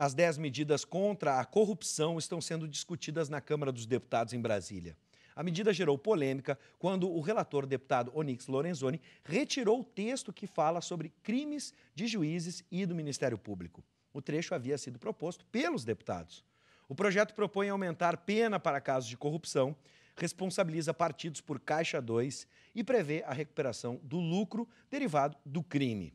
As 10 medidas contra a corrupção estão sendo discutidas na Câmara dos Deputados em Brasília. A medida gerou polêmica quando o relator deputado Onix Lorenzoni retirou o texto que fala sobre crimes de juízes e do Ministério Público. O trecho havia sido proposto pelos deputados. O projeto propõe aumentar pena para casos de corrupção, responsabiliza partidos por Caixa 2 e prevê a recuperação do lucro derivado do crime.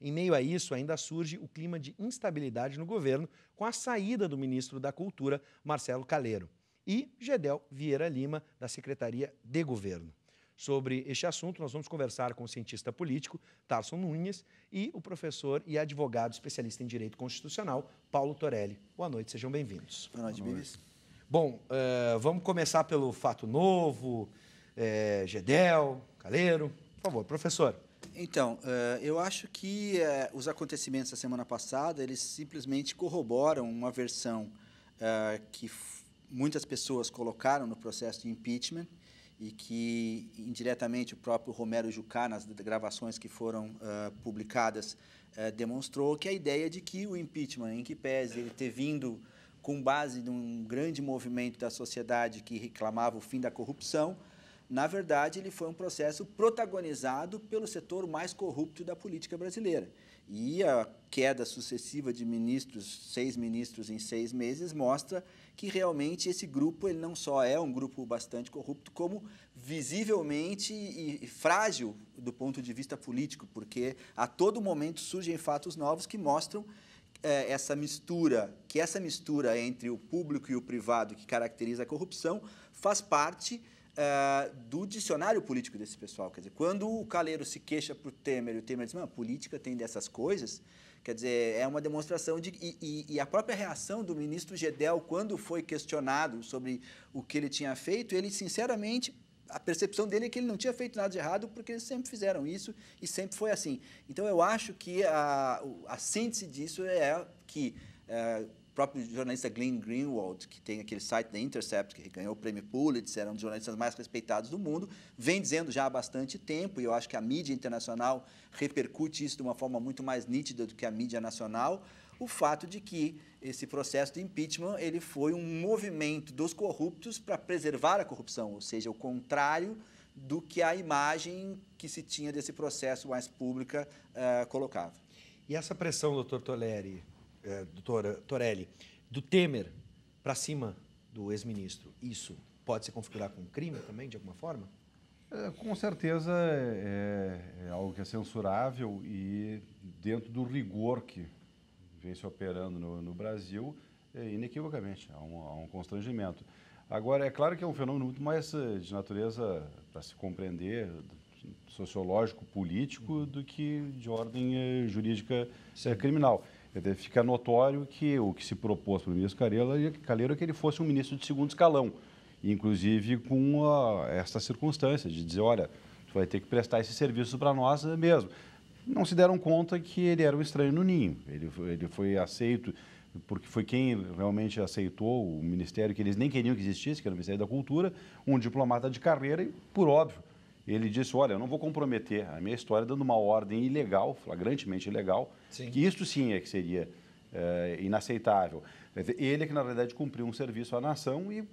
Em meio a isso, ainda surge o clima de instabilidade no governo com a saída do ministro da Cultura, Marcelo Caleiro, e Gedel Vieira Lima, da Secretaria de Governo. Sobre este assunto, nós vamos conversar com o cientista político Tarso Nunes e o professor e advogado especialista em direito constitucional Paulo Torelli. Boa noite, sejam bem-vindos. Boa noite, Bibis. Bom, uh, vamos começar pelo fato novo, é, Gedel, Caleiro. Por favor, professor. Então, eh, eu acho que eh, os acontecimentos da semana passada eles simplesmente corroboram uma versão eh, que muitas pessoas colocaram no processo de impeachment e que indiretamente o próprio Romero Jucá, nas gravações que foram publicadas, demonstrou que a ideia de que o impeachment, em que pese ele ter vindo com base num grande movimento da sociedade que reclamava o fim da corrupção, na verdade, ele foi um processo protagonizado pelo setor mais corrupto da política brasileira. E a queda sucessiva de ministros, seis ministros em seis meses, mostra que realmente esse grupo ele não só é um grupo bastante corrupto, como visivelmente e frágil do ponto de vista político, porque a todo momento surgem fatos novos que mostram é, essa mistura, que essa mistura entre o público e o privado que caracteriza a corrupção faz parte uh, do dicionário político desse pessoal. Quer dizer, quando o Caleiro se queixa para o Temer e o Temer diz, não, política tem dessas coisas, quer dizer, é uma demonstração de... E, e, e, a própria reação do ministro Gedel, quando foi questionado sobre o que ele tinha feito, ele, sinceramente, a percepção dele é que ele não tinha feito nada de errado, porque eles sempre fizeram isso e sempre foi assim. Então, eu acho que a, a síntese disso é que... Uh, o próprio jornalista Glenn Greenwald, que tem aquele site da Intercept, que ganhou o prêmio Pulitzer, é um dos jornalistas mais respeitados do mundo, vem dizendo já há bastante tempo, e eu acho que a mídia internacional repercute isso de uma forma muito mais nítida do que a mídia nacional, o fato de que esse processo de impeachment ele foi um movimento dos corruptos para preservar a corrupção, ou seja, o contrário do que a imagem que se tinha desse processo mais pública uh, colocava. E essa pressão, doutor Toleri, é, doutora Torelli, do Temer para cima do ex-ministro, isso pode se configurar como crime também, de alguma forma? É, com certeza é, é, é, algo que é censurável e, dentro do rigor que vem se operando no, no Brasil, é, inequivocamente, há um, há um constrangimento. Agora, é claro que é um fenômeno muito mais eh, de natureza, para se compreender, sociológico, político, do que de ordem eh, jurídica eh, criminal fica notório que o que se propôs para o ministro Caleiro é, é que ele fosse um ministro de segundo escalão, inclusive com a, essa circunstância de dizer, olha, tu vai ter que prestar esse serviço para nós é mesmo. Não se deram conta que ele era um estranho no ninho. Ele, ele foi aceito, porque foi quem realmente aceitou o ministério que eles nem queriam que existisse, que era o Ministério da Cultura, um diplomata de carreira e, por óbvio, ele disse: Olha, eu não vou comprometer a minha história dando uma ordem ilegal, flagrantemente ilegal, sim. que isso sim é que seria é, inaceitável. ele é que, na verdade, cumpriu um serviço à nação e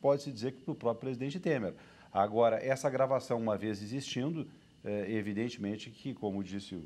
pode-se dizer que para o próprio presidente Temer. Agora, essa gravação, uma vez existindo, é, evidentemente que, como disse o,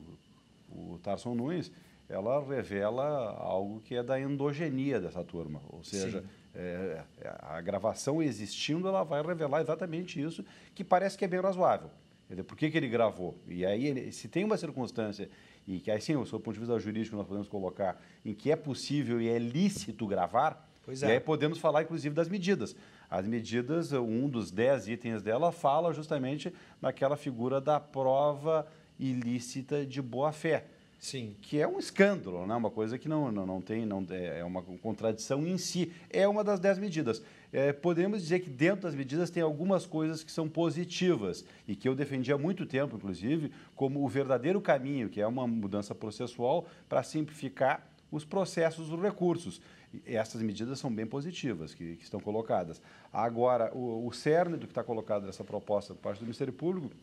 o Tarson Nunes, ela revela algo que é da endogenia dessa turma. Ou seja, é, é, a gravação existindo, ela vai revelar exatamente isso, que parece que é bem razoável. Dizer, por que, que ele gravou? E aí, ele, se tem uma circunstância, e que aí sim, do ponto de vista jurídico, nós podemos colocar, em que é possível e é lícito gravar, é. E aí podemos falar, inclusive, das medidas. As medidas, um dos dez itens dela fala justamente naquela figura da prova ilícita de boa-fé. Sim. Que é um escândalo, né? uma coisa que não, não, não tem, não, é, é uma contradição em si. É uma das dez medidas. É, podemos dizer que dentro das medidas tem algumas coisas que são positivas e que eu defendi há muito tempo, inclusive, como o verdadeiro caminho, que é uma mudança processual para simplificar os processos dos recursos. essas medidas são bem positivas que, que estão colocadas. Agora, o, o cerne do que está colocado nessa proposta por parte do Ministério Público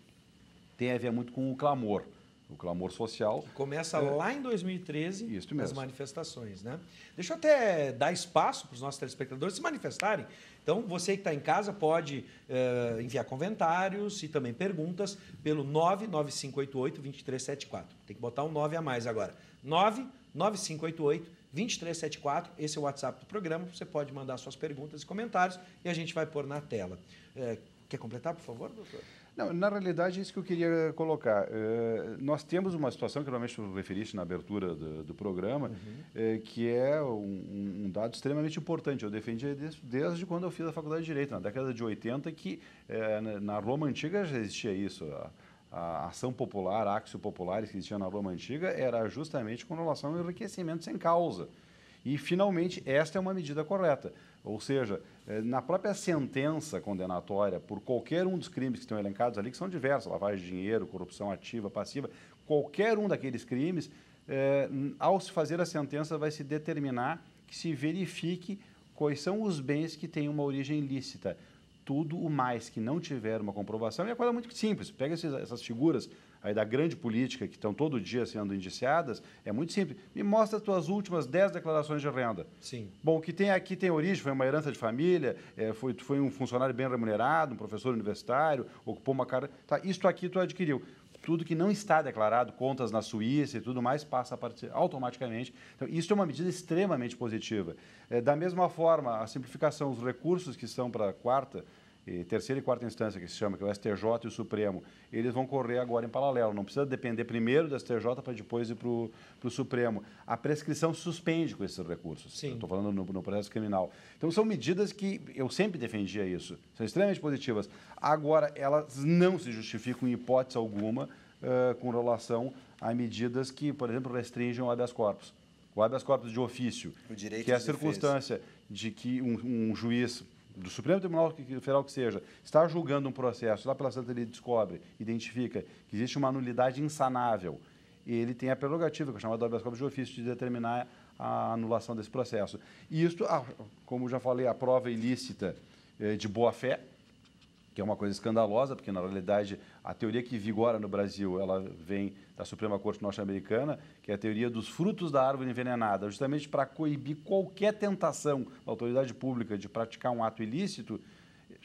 tem a ver muito com o clamor o clamor social. Que começa é, lá em 2013 isso mesmo. as manifestações. Né? Deixa eu até dar espaço para os nossos telespectadores se manifestarem. Então, você que está em casa pode uh, enviar comentários e também perguntas pelo 99588-2374. Tem que botar um 9 a mais agora. 99588-2374. Esse é o WhatsApp do programa. Você pode mandar suas perguntas e comentários e a gente vai pôr na tela. Eh, quer completar, por favor, doutor? Não, na realidade, é isso que eu queria colocar. Eh, nós temos uma situação que realmente você referiste na abertura do, do programa, uhum. é, que é um, um, dado extremamente importante. Eu defendi desde, desde, quando eu fiz a faculdade de Direito, na década de 80, que é, na Roma Antiga já existia isso. A, a ação popular, a axio popular que existia na Roma Antiga, era justamente com relação ao enriquecimento sem causa. E, finalmente, esta é uma medida correta. Ou seja, eh, na própria sentença condenatória por qualquer um dos crimes que estão elencados ali, que são diversos, lavagem de dinheiro, corrupção ativa, passiva, qualquer um daqueles crimes, eh, ao se fazer a sentença, vai se determinar que se verifique quais são os bens que têm uma origem lícita tudo o mais que não tiver uma comprovação é uma coisa muito simples. Pega esses, essas figuras aí da grande política que estão todo dia sendo indiciadas, é muito simples. Me mostra as tuas últimas 10 declarações de renda. Sim. Bom, o que tem aqui tem origem, foi uma herança de família, é, foi, foi um funcionário bem remunerado, um professor universitário, ocupou uma cara. Tá, isto aqui tu adquiriu tudo que não está declarado, contas na Suíça e tudo mais, passa partir, automaticamente. Então, isso é uma medida extremamente positiva. É, da mesma forma, a simplificação, os recursos que estão para a quarta e terceira e quarta instância, que se chama, que é o STJ e o Supremo, eles vão correr agora em paralelo. Não precisa depender primeiro do STJ para depois ir para o Supremo. A prescrição suspende com esses recursos. Estou falando no, no, processo criminal. Então, são medidas que eu sempre defendia isso. São extremamente positivas. Agora, elas não se justificam em hipótese alguma uh, com relação a medidas que, por exemplo, restringem o habeas corpus. O habeas corpus de ofício, que é a de circunstância defesa. de que um, um juiz do Supremo Tribunal Federal que seja, está julgando um processo, lá pela Santa ele descobre, identifica que existe uma nulidade insanável, ele tem a prerrogativa, que é chamada habeas corpus de ofício, de determinar a anulação desse processo. E isso, ah, como já falei, a prova ilícita eh, de boa-fé, que é uma coisa escandalosa, porque na realidade a teoria que vigora no Brasil, ela vem da Suprema Corte norte-americana, que é a teoria dos frutos da árvore envenenada, justamente para coibir qualquer tentação da autoridade pública de praticar um ato ilícito,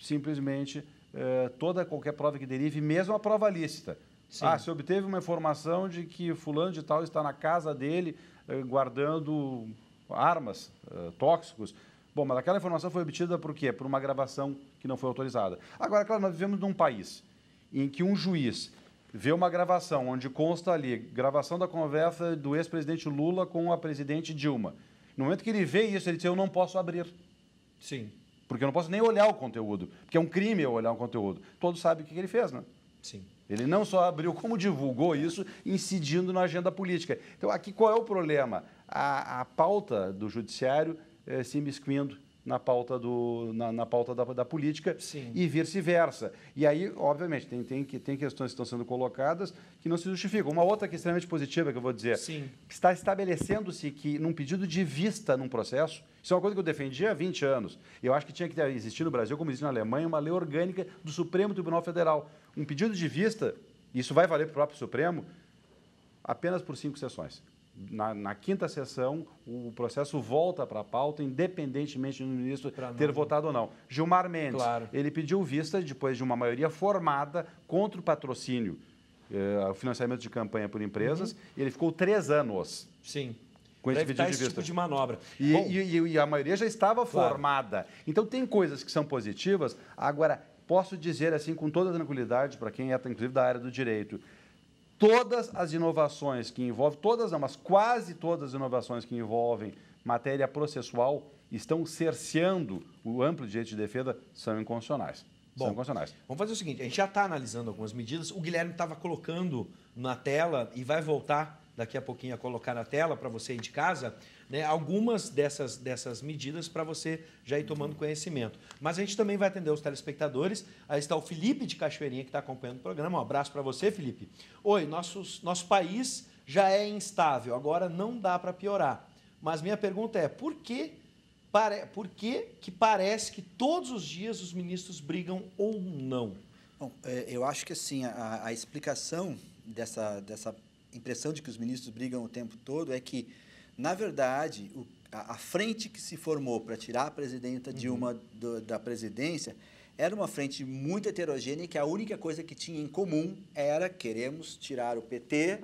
simplesmente eh, toda qualquer prova que derive, mesmo a prova lícita. Sim. Ah, se obteve uma informação de que fulano de tal está na casa dele eh, guardando armas eh, tóxicos. Bom, mas aquela informação foi obtida por quê? Por uma gravação que não foi autorizada. Agora, é claro, nós vivemos num país em que um juiz vê uma gravação onde consta ali gravação da conversa do ex-presidente Lula com a presidente Dilma. No momento que ele vê isso, ele diz: Eu não posso abrir. Sim. Porque eu não posso nem olhar o conteúdo. Porque é um crime eu olhar o conteúdo. Todos sabem o que ele fez, né? Sim. Ele não só abriu, como divulgou isso, incidindo na agenda política. Então, aqui qual é o problema? A, a pauta do judiciário é, se imiscuindo na pauta, do, na, na pauta da, da política Sim. e vice-versa. E aí, obviamente, tem, tem, tem questões que estão sendo colocadas que não se justificam. Uma outra que é extremamente positiva, que eu vou dizer, Sim. está estabelecendo-se que, num pedido de vista num processo, isso é uma coisa que eu defendi há 20 anos. Eu acho que tinha que existir no Brasil, como existe na Alemanha, uma lei orgânica do Supremo Tribunal Federal. Um pedido de vista, isso vai valer para o próprio Supremo, apenas por cinco sessões na, na, quinta sessão, o processo volta para a pauta, independentemente do ministro ter votado ou não. Gilmar Mendes, claro. ele pediu vista, depois de uma maioria formada, contra o patrocínio, eh, o financiamento de campanha por empresas, uhum. ele ficou três anos. Sim com esse pedido tá de tipo vista. tipo de manobra. E, Bom, e, e a maioria já estava claro. formada. Então, tem coisas que são positivas. Agora, posso dizer assim com toda tranquilidade, para quem é, inclusive, da área do direito, todas as inovações que envolvem, todas não, mas quase todas as inovações que envolvem matéria processual estão cerceando o amplo direito de defesa são inconstitucionais. Bom, são inconstitucionais. vamos fazer o seguinte, a gente já está analisando algumas medidas, o Guilherme estava colocando na tela e vai voltar daqui a pouquinho a colocar na tela para você ir de casa, né, algumas dessas, dessas medidas para você já ir tomando conhecimento. Mas a gente também vai atender os telespectadores. Aí está o Felipe de Cachoeirinha que está acompanhando o programa. Um abraço para você, Felipe. Oi, nossos, nosso país já é instável, agora não dá para piorar. Mas minha pergunta é, por que, por que, que parece que todos os dias os ministros brigam ou não? Bom, é, eu acho que assim, a, a explicação dessa, dessa impressão de que os ministros brigam o tempo todo é que, na verdade, o, a, a, frente que se formou para tirar a presidenta uhum. Dilma do, da presidência era uma frente muito heterogênea que a única coisa que tinha em comum era queremos tirar o PT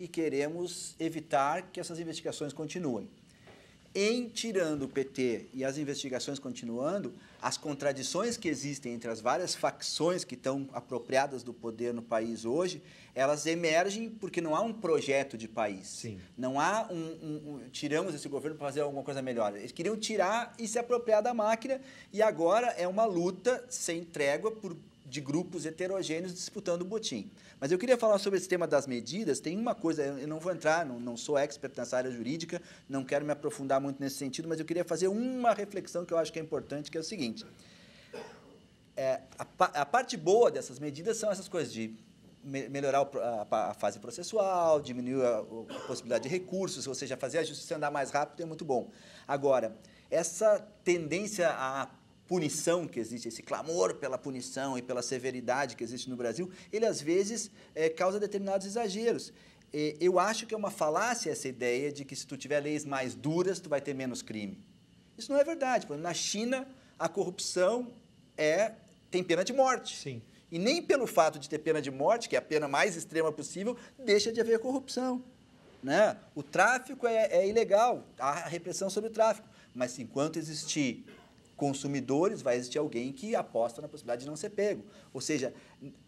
e queremos evitar que essas investigações continuem. Em tirando o PT e as investigações continuando, as contradições que existem entre as várias facções que estão apropriadas do poder no país hoje, elas emergem porque não há um projeto de país. Sim. Não há um, um, um tiramos esse governo para fazer alguma coisa melhor. Eles queriam tirar e se apropriar da máquina e agora é uma luta sem trégua por de grupos heterogêneos disputando o botim. Mas eu queria falar sobre esse tema das medidas. Tem uma coisa, eu não vou entrar, não, não sou expert nessa área jurídica, não quero me aprofundar muito nesse sentido, mas eu queria fazer uma reflexão que eu acho que é importante, que é o seguinte. É, a, a, parte boa dessas medidas são essas coisas de me, melhorar a, a, fase processual, diminuir a, a possibilidade de recursos, ou seja, fazer a justiça andar mais rápido é muito bom. Agora, essa tendência a punição que existe, esse clamor pela punição e pela severidade que existe no Brasil, ele às vezes é, causa determinados exageros. E, eu acho que é uma falácia essa ideia de que se tu tiver leis mais duras, tu vai ter menos crime. Isso não é verdade. Exemplo, na China, a corrupção é tem pena de morte. Sim. E nem pelo fato de ter pena de morte, que é a pena mais extrema possível, deixa de haver corrupção. Né? O tráfico é, é ilegal, há repressão sobre o tráfico. Mas enquanto existir consumidores, vai existir alguém que aposta na possibilidade de não ser pego. Ou seja,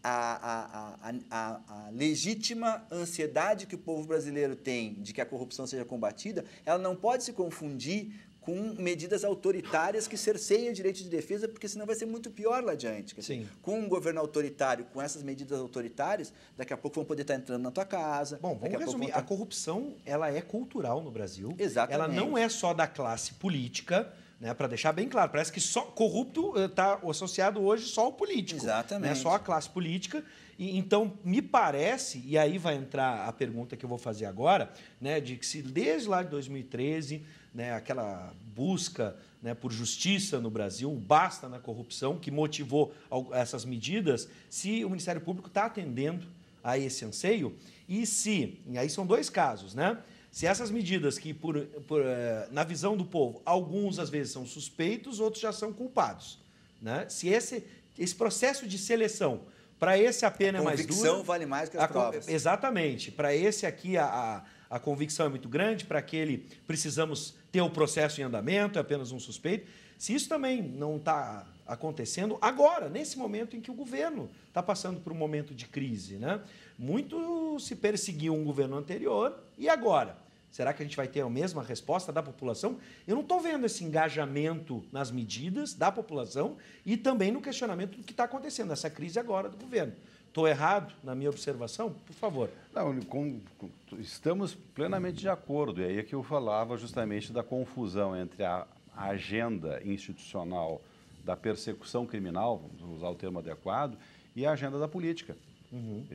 a, a, a, a, legítima ansiedade que o povo brasileiro tem de que a corrupção seja combatida, ela não pode se confundir com medidas autoritárias que cerceiam o direito de defesa, porque senão vai ser muito pior lá adiante. Dizer, com um governo autoritário, com essas medidas autoritárias, daqui a pouco vão poder estar entrando na tua casa. Bom, vamos a resumir. A corrupção, ela é cultural no Brasil. Exatamente. Ela não é só da classe política, né, para deixar bem claro, parece que só corrupto está eh, associado hoje só ao político. Né, Exatamente. Né, só à classe política. E, então, me parece, e aí vai entrar a pergunta que eu vou fazer agora, né, de que se desde lá de 2013, né, aquela busca né, por justiça no Brasil, basta na corrupção, que motivou essas medidas, se o Ministério Público está atendendo a esse anseio e se, e aí são dois casos, né? Se essas medidas que, por, por, eh, na visão do povo, alguns às vezes são suspeitos, outros já são culpados. Né? Se esse, esse processo de seleção, para esse a pena a é mais dura... A convicção vale mais que as a, provas. Exatamente. Para esse aqui a, a, a convicção é muito grande, para aquele precisamos ter o processo em andamento, é apenas um suspeito. Se isso também não está acontecendo agora, nesse momento em que o governo está passando por um momento de crise. Né? Muito se perseguiu um governo anterior e agora. Será que a gente vai ter a mesma resposta da população? Eu não estou vendo esse engajamento nas medidas da população e também no questionamento do que está acontecendo, nessa crise agora do governo. Estou errado na minha observação? Por favor. Não, com, estamos plenamente de acordo. E aí é que eu falava justamente da confusão entre a agenda institucional da persecução criminal, vamos usar o termo adequado, e a agenda da política. Uhum.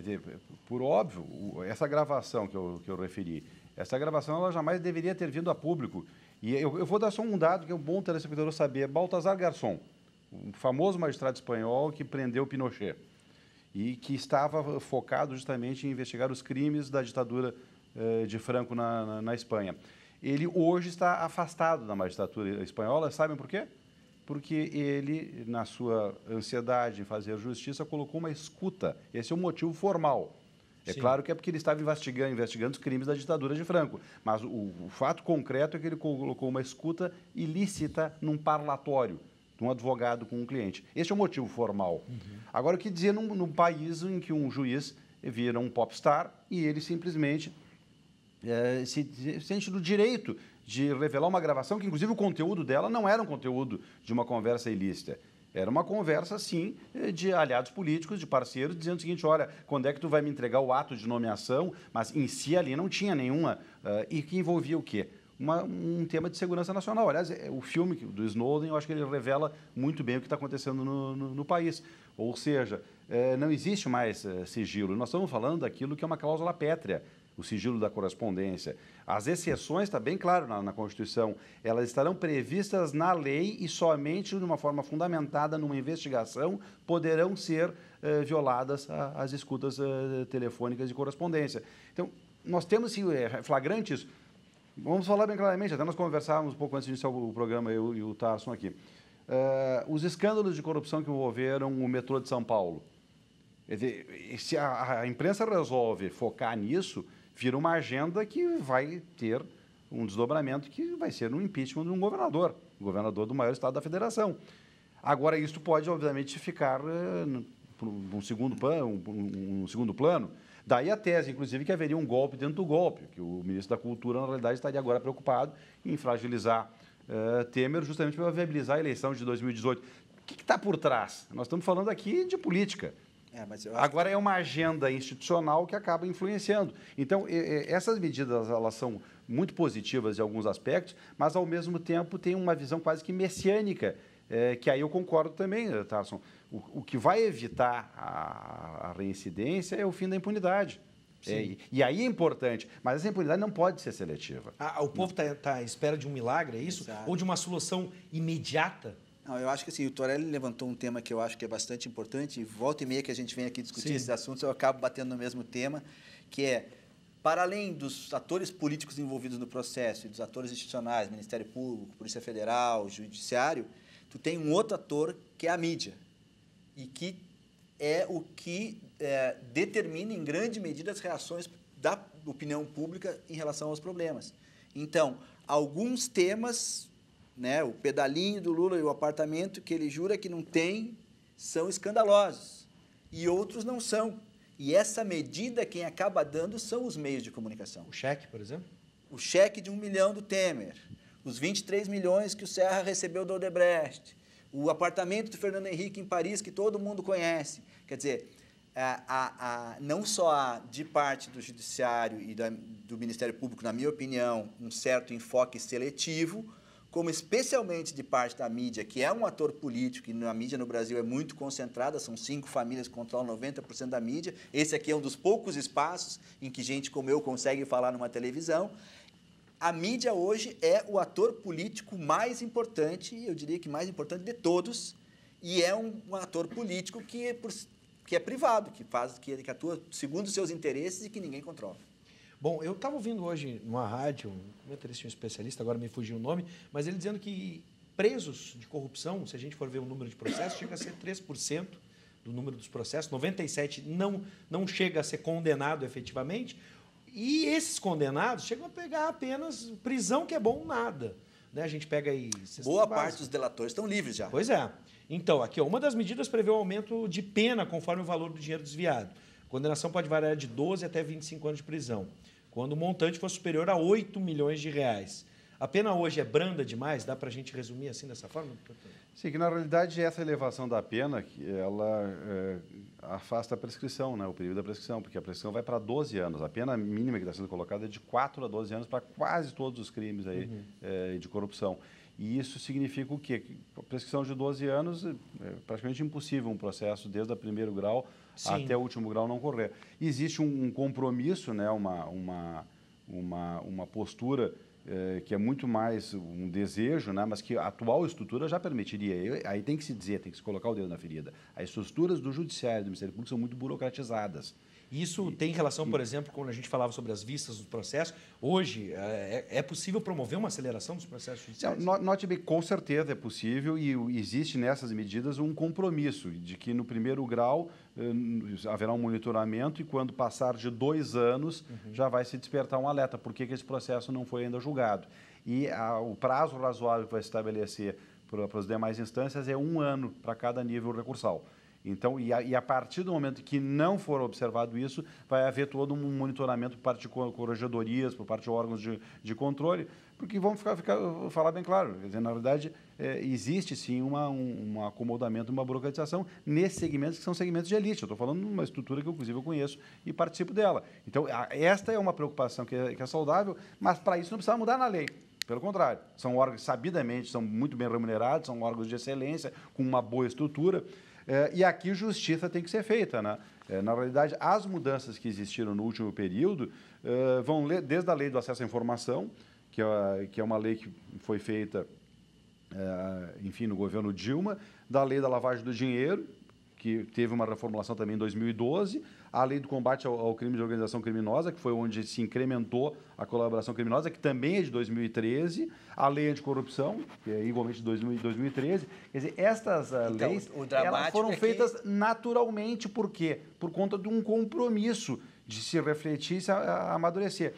por óbvio, essa gravação que eu, que eu referi, essa gravação ela jamais deveria ter vindo a público. E eu, eu vou dar só um dado que é um bom telespectador saber. Baltazar Garçom, um famoso magistrado espanhol que prendeu Pinochet e que estava focado justamente em investigar os crimes da ditadura eh, de Franco na, na, na Espanha. Ele hoje está afastado da magistratura espanhola, sabem por quê? porque ele, na sua ansiedade em fazer justiça, colocou uma escuta. Esse é o motivo formal. É Sim. claro que é porque ele estava investigando, investigando os crimes da ditadura de Franco, mas o, o fato concreto é que ele colocou uma escuta ilícita num parlatório de um advogado com um cliente. Este é o motivo formal. Uhum. Agora, o que dizer num, num, país em que um juiz vira um popstar e ele simplesmente é, se, se sente do direito de revelar uma gravação que, inclusive, o conteúdo dela não era um conteúdo de uma conversa ilícita. Era uma conversa, sim eh, de aliados políticos, de parceiros, dizendo o seguinte: olha, quando é que tu vai me entregar o ato de nomeação? Mas em si ali não tinha nenhuma. Uh, e que envolvia o quê? Uma, um tema de segurança nacional. Aliás, eh, o filme do Snowden, eu acho que ele revela muito bem o que está acontecendo no, no, no, país. Ou seja, não existe mais sigilo. Nós estamos falando daquilo que é uma cláusula pétrea o sigilo da correspondência. As exceções, está bem claro na, na, Constituição, elas estarão previstas na lei e somente de uma forma fundamentada numa investigação poderão ser eh, violadas a, as escutas eh, telefônicas de correspondência. Então, nós temos sim, eh, flagrante isso. Vamos falar bem claramente, até nós conversávamos um pouco antes de iniciar o programa, eu e o Tarson aqui. Uh, os escândalos de corrupção que envolveram o metrô de São Paulo. Se a imprensa resolve focar nisso, vira uma agenda que vai ter um desdobramento que vai ser um impeachment de um governador, governador do maior estado da federação. Agora, isso pode, obviamente, ficar eh, num um segundo, plano, um, um segundo plano. Daí a tese, inclusive, que haveria um golpe dentro do golpe, que o ministro da Cultura, na realidade, estaria agora preocupado em fragilizar uh, Temer justamente para viabilizar a eleição de 2018. O que está por trás? Nós estamos falando aqui de política. É, eu... Agora é uma agenda institucional que acaba influenciando. Então, essas medidas elas são muito positivas em alguns aspectos, mas, ao mesmo tempo, tem uma visão quase que messiânica, é, que aí eu concordo também, né, Tarson. O, o que vai evitar a, a, reincidência é o fim da impunidade. É, e, e, aí é importante, mas essa impunidade não pode ser seletiva. Ah, o povo está tá à espera de um milagre, é isso? Exato. Ou de uma solução imediata não, eu acho que assim, o Torelli levantou um tema que eu acho que é bastante importante, e volta e meia que a gente vem aqui discutir Sim. esses assuntos, eu acabo batendo no mesmo tema, que é, para além dos atores políticos envolvidos no processo, e dos atores institucionais, Ministério Público, Polícia Federal, Judiciário, tu tem um outro ator que é a mídia, e que é o que é, determina, em grande medida, as reações da opinião pública em relação aos problemas. Então, alguns temas né, o pedalinho do Lula e o apartamento que ele jura que não tem são escandalosos e outros não são. E essa medida quem acaba dando são os meios de comunicação. O cheque, por exemplo? O cheque de um milhão do Temer, os 23 milhões que o Serra recebeu do Odebrecht, o apartamento do Fernando Henrique em Paris que todo mundo conhece. Quer dizer, a, a, a, não só há de parte do Judiciário e da, do Ministério Público, na minha opinião, um certo enfoque seletivo, como especialmente de parte da mídia, que é um ator político, e a mídia no Brasil é muito concentrada, são cinco famílias que controlam 90% da mídia. Esse aqui é um dos poucos espaços em que gente como eu consegue falar numa televisão. A mídia hoje é o ator político mais importante, eu diria que mais importante de todos, e é um, um ator político que é, por, que é privado, que faz que, que atua segundo os seus interesses e que ninguém controla. Bom, eu estava ouvindo hoje numa rádio, um especialista, agora me fugiu o nome, mas ele dizendo que presos de corrupção, se a gente for ver o número de processos, chega a ser 3% do número dos processos, 97 não não chega a ser condenado efetivamente, e esses condenados chegam a pegar apenas prisão que é bom nada. Né? A gente pega aí. Boa parte dos delatores estão livres já. Pois é. Então, aqui, ó, uma das medidas prevê o um aumento de pena conforme o valor do dinheiro desviado. A condenação pode variar de 12 até 25 anos de prisão quando o montante for superior a 8 milhões de reais. A pena hoje é branda demais? Dá para a gente resumir assim dessa forma? Sim, que na realidade essa elevação da pena, ela é, afasta a prescrição, né, o período da prescrição, porque a prescrição vai para 12 anos. A pena mínima que está sendo colocada é de 4 a 12 anos para quase todos os crimes aí, uhum. é, de corrupção. E isso significa o quê? a prescrição de 12 anos é, é praticamente impossível um processo desde o primeiro grau Sim. até o último grau não correr. Existe um, um compromisso, né, uma, uma, uma, uma postura é, que é muito mais um desejo, né, mas que a atual estrutura já permitiria. aí tem que se dizer, tem que se colocar o dedo na ferida. As estruturas do judiciário e do Ministério Público são muito burocratizadas. Isso tem relação, por exemplo, quando a gente falava sobre as vistas do processo. Hoje, é, é, é possível promover uma aceleração dos processos judiciais? Note bem, com certeza é possível e existe nessas medidas um compromisso de que no primeiro grau eh, haverá um monitoramento e quando passar de dois anos uhum. já vai se despertar um alerta. Por que, que esse processo não foi ainda julgado? E a, o prazo razoável que vai estabelecer para as demais instâncias é um ano para cada nível recursal. Então, e a, e a, partir do momento que não for observado isso, vai haver todo um monitoramento por parte de corregedorias, por parte de órgãos de, de controle, porque vamos ficar, ficar, falar bem claro, quer dizer, na verdade, é, existe sim uma, um, um, acomodamento, uma burocratização nesses segmentos que são segmentos de elite. Eu estou falando de uma estrutura que, inclusive, eu conheço e participo dela. Então, a, esta é uma preocupação que é, que é saudável, mas para isso não precisa mudar na lei. Pelo contrário, são órgãos sabidamente, são muito bem remunerados, são órgãos de excelência, com uma boa estrutura. É, e aqui justiça tem que ser feita, né? É, na realidade, as mudanças que existiram no último período é, vão desde a lei do acesso à informação, que é uma lei que foi feita, enfim, no governo Dilma, da lei da lavagem do dinheiro, que teve uma reformulação também em 2012, a lei do combate ao, ao, crime de organização criminosa, que foi onde se incrementou a colaboração criminosa, que também é de 2013, a lei anticorrupção, que é igualmente de 2013. Quer dizer, estas ah, então, leis elas foram é feitas que... naturalmente, por quê? Por conta de um compromisso de se refletir e se amadurecer.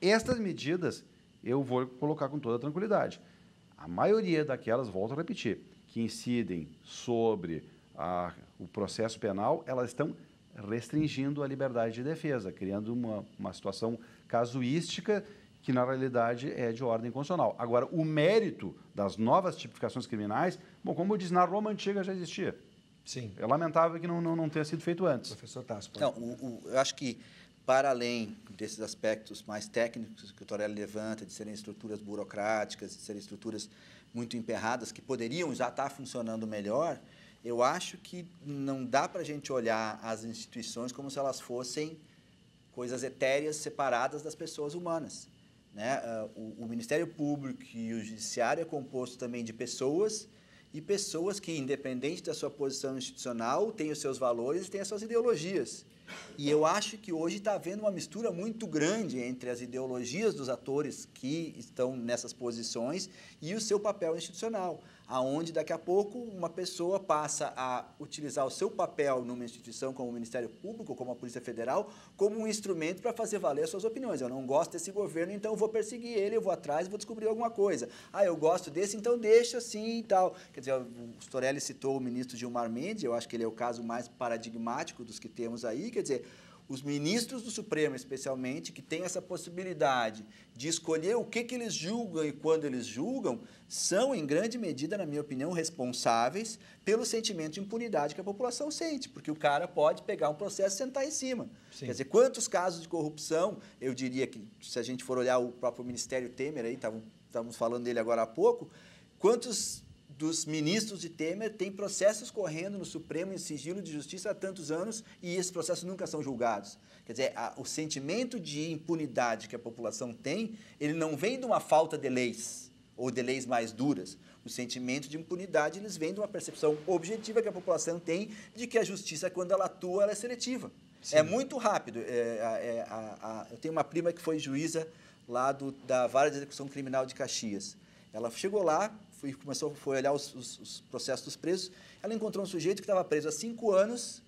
Estas medidas, eu vou colocar com toda tranquilidade. A maioria daquelas, volto a repetir, que incidem sobre a, o processo penal, elas estão restringindo a liberdade de defesa, criando uma, uma situação casuística que, na realidade, é de ordem constitucional. Agora, o mérito das novas tipificações criminais, bom, como eu disse, na Roma Antiga já existia. Sim. É lamentável que não, não, não tenha sido feito antes. Professor Tasso. Não, o, o, eu acho que, para além desses aspectos mais técnicos que o Torelli levanta, de serem estruturas burocráticas, de serem estruturas muito emperradas, que poderiam já estar funcionando melhor, eu acho que não dá para a gente olhar as instituições como se elas fossem coisas etéreas separadas das pessoas humanas. Né? Ah, o, o, Ministério Público e o Judiciário é composto também de pessoas e pessoas que, independente da sua posição institucional, têm os seus valores e têm as suas ideologias. E eu acho que hoje está havendo uma mistura muito grande entre as ideologias dos atores que estão nessas posições e o seu papel institucional aonde daqui a pouco uma pessoa passa a utilizar o seu papel numa instituição como o Ministério Público, como a Polícia Federal, como um instrumento para fazer valer as suas opiniões. Eu não gosto desse governo, então eu vou perseguir ele, eu vou atrás, vou descobrir alguma coisa. Ah, eu gosto desse, então deixa assim e tal. Quer dizer, o Storelli citou o ministro Gilmar Mendes, eu acho que ele é o caso mais paradigmático dos que temos aí, quer dizer, os ministros do Supremo, especialmente, que têm essa possibilidade de escolher o que, que eles julgam e quando eles julgam, são, em grande medida, na minha opinião, responsáveis pelo sentimento de impunidade que a população sente, porque o cara pode pegar um processo e sentar em cima. Sim. Quer dizer, quantos casos de corrupção, eu diria que, se a gente for olhar o próprio Ministério Temer, aí estávamos falando dele agora há pouco, quantos dos ministros de Temer tem processos correndo no Supremo em sigilo de justiça há tantos anos e esses processos nunca são julgados. Quer dizer, a, o sentimento de impunidade que a população tem, ele não vem de uma falta de leis ou de leis mais duras. O sentimento de impunidade, eles vêm de uma percepção objetiva que a população tem de que a justiça, quando ela atua, ela é seletiva. Sim. É muito rápido. É, é, a, a, eu tenho uma prima que foi juíza lá do, da Vara de Execução Criminal de Caxias. Ela chegou lá, foi, começou, foi olhar os, os, os processos dos presos, ela encontrou um sujeito que estava preso há cinco anos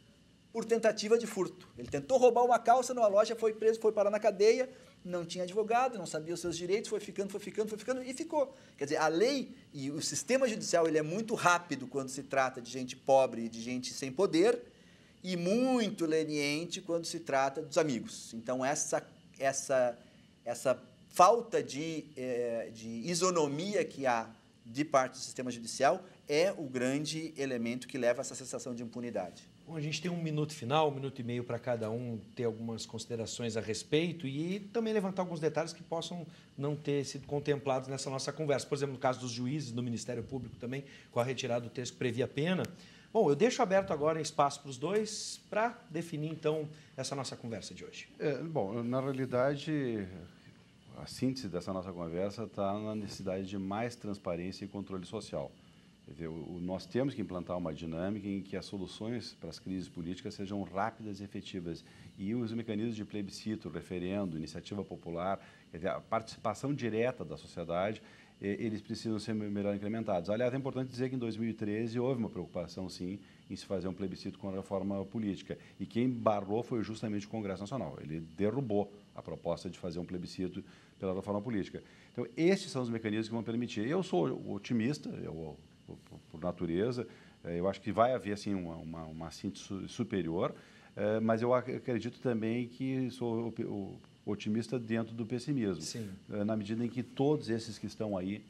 por tentativa de furto. Ele tentou roubar uma calça numa loja, foi preso, foi parar na cadeia, não tinha advogado, não sabia os seus direitos, foi ficando, foi ficando, foi ficando e ficou. Quer dizer, a lei e o sistema judicial ele é muito rápido quando se trata de gente pobre e de gente sem poder e muito leniente quando se trata dos amigos. Então essa essa essa falta de, eh, de isonomia que há de parte do sistema judicial é o grande elemento que leva a essa sensação de impunidade. Bom, a gente tem um minuto final, um minuto e meio para cada um ter algumas considerações a respeito e também levantar alguns detalhes que possam não ter sido contemplados nessa nossa conversa. Por exemplo, no caso dos juízes do Ministério Público também, com a retirada do texto que previa pena. Bom, eu deixo aberto agora espaço para os dois para definir, então, essa nossa conversa de hoje. É, bom, na realidade, a síntese dessa nossa conversa está na necessidade de mais transparência e controle social. Dizer, o, nós temos que implantar uma dinâmica em que as soluções para as crises políticas sejam rápidas e efetivas. E os mecanismos de plebiscito, referendo, iniciativa popular, dizer, a participação direta da sociedade, eles precisam ser melhor incrementados. Aliás, é importante dizer que em 2013 houve uma preocupação, sim, em se fazer um plebiscito com a reforma política. E quem barrou foi justamente o Congresso Nacional. Ele derrubou a proposta de fazer um plebiscito pela reforma política. Então, estes são os mecanismos que vão permitir. Eu sou otimista, eu, por natureza, eh, eu acho que vai haver assim, uma, uma, uma síntese superior, eh, mas eu acredito também que sou otimista dentro do pessimismo, Sim. Eh, na medida em que todos esses que estão aí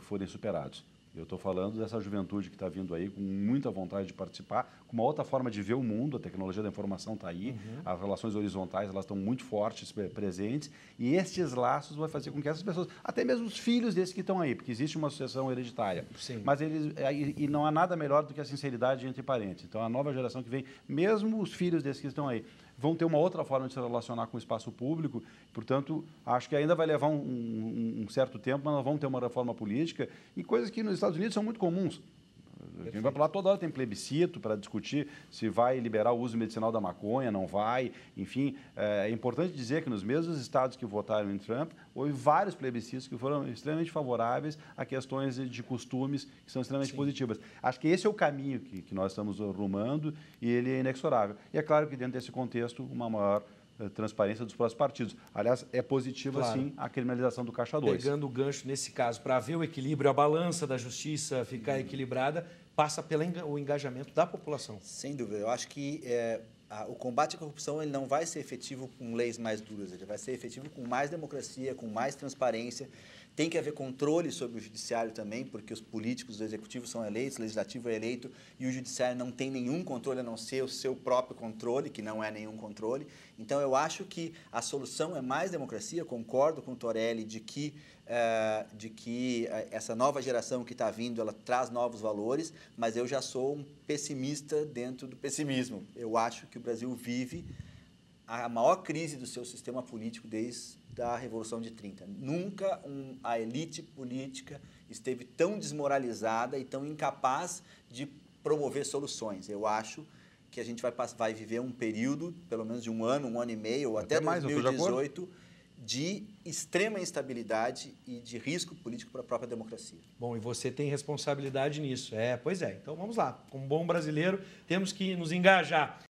forem superados. Eu estou falando dessa juventude que está vindo aí com muita vontade de participar, com uma outra forma de ver o mundo. A tecnologia da informação está aí, uhum. as relações horizontais elas estão muito fortes, presentes, e estes laços vai fazer com que essas pessoas, até mesmo os filhos desses que estão aí, porque existe uma sucessão hereditária, Sim. mas eles e não há nada melhor do que a sinceridade entre parentes. Então a nova geração que vem, mesmo os filhos desses que estão aí, vão ter uma outra forma de se relacionar com o espaço público. Portanto, acho que ainda vai levar um, um, um certo tempo, mas nós vamos ter uma reforma política e coisas que nos Estados Unidos são muito comuns. A gente vai para lá toda hora, tem plebiscito para discutir se vai liberar o uso medicinal da maconha, não vai. Enfim, é, é importante dizer que nos mesmos estados que votaram em Trump, houve vários plebiscitos que foram extremamente favoráveis a questões de costumes que são extremamente Sim. positivas. Acho que esse é o caminho que, que nós estamos rumando e ele é inexorável. E é claro que dentro desse contexto, uma maior eh, transparência dos próprios partidos. Aliás, é positiva, claro. sim, a criminalização do Caixa 2. Pegando o gancho nesse caso, para ver o equilíbrio, a balança da justiça ficar uhum. equilibrada, passa pelo engajamento da população. Sem dúvida. Eu acho que é, a, o combate à corrupção ele não vai ser efetivo com leis mais duras, ele vai ser efetivo com mais democracia, com mais transparência. Tem que haver controle sobre o judiciário também, porque os políticos do executivo são eleitos, o legislativo é eleito e o judiciário não tem nenhum controle a não ser o seu próprio controle, que não é nenhum controle. Então, eu acho que a solução é mais democracia. Concordo com o Torelli de que, uh, de que eh, essa nova geração que está vindo ela traz novos valores, mas eu já sou um pessimista dentro do pessimismo. Eu acho que o Brasil vive a maior crise do seu sistema político desde da Revolução de 30. Nunca um, a elite política esteve tão desmoralizada e tão incapaz de promover soluções. Eu acho que a gente vai, vai viver um período, pelo menos de um ano, um ano e meio, ou até, até mais, 2018, de, de extrema instabilidade e de risco político para a própria democracia. Bom, e você tem responsabilidade nisso. É, pois é. Então vamos lá. Como bom brasileiro, temos que nos engajar.